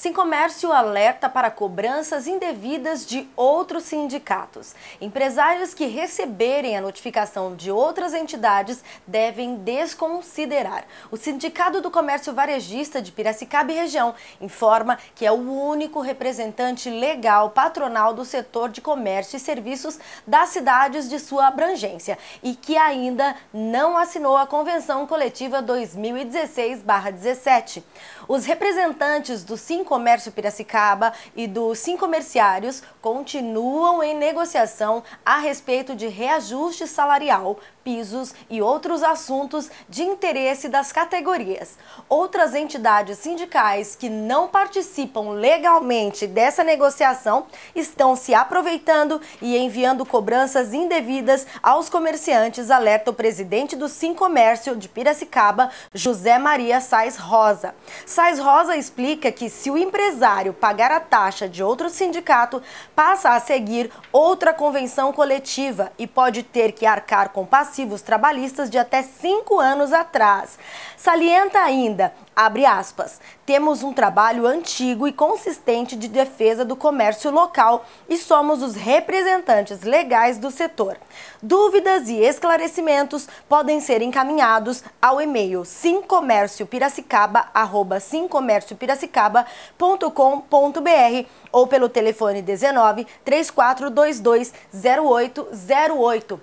Sincomércio alerta para cobranças indevidas de outros sindicatos. Empresários que receberem a notificação de outras entidades devem desconsiderar. O Sindicato do Comércio Varejista de Piracicaba e região informa que é o único representante legal patronal do setor de comércio e serviços das cidades de sua abrangência e que ainda não assinou a Convenção Coletiva 2016-17. Os representantes dos cinco Comércio Piracicaba e dos Sim comerciários continuam em negociação a respeito de reajuste salarial, pisos e outros assuntos de interesse das categorias. Outras entidades sindicais que não participam legalmente dessa negociação estão se aproveitando e enviando cobranças indevidas aos comerciantes, alerta o presidente do Sim Comércio de Piracicaba, José Maria Sais Rosa. Sais Rosa explica que se o empresário pagar a taxa de outro sindicato, passa a seguir outra convenção coletiva e pode ter que arcar com passivos trabalhistas de até cinco anos atrás. Salienta ainda, abre aspas, temos um trabalho antigo e consistente de defesa do comércio local e somos os representantes legais do setor. Dúvidas e esclarecimentos podem ser encaminhados ao e-mail sincomérciopiracicaba.com.br www.cultura.com.br ou pelo telefone 19 3422 0808.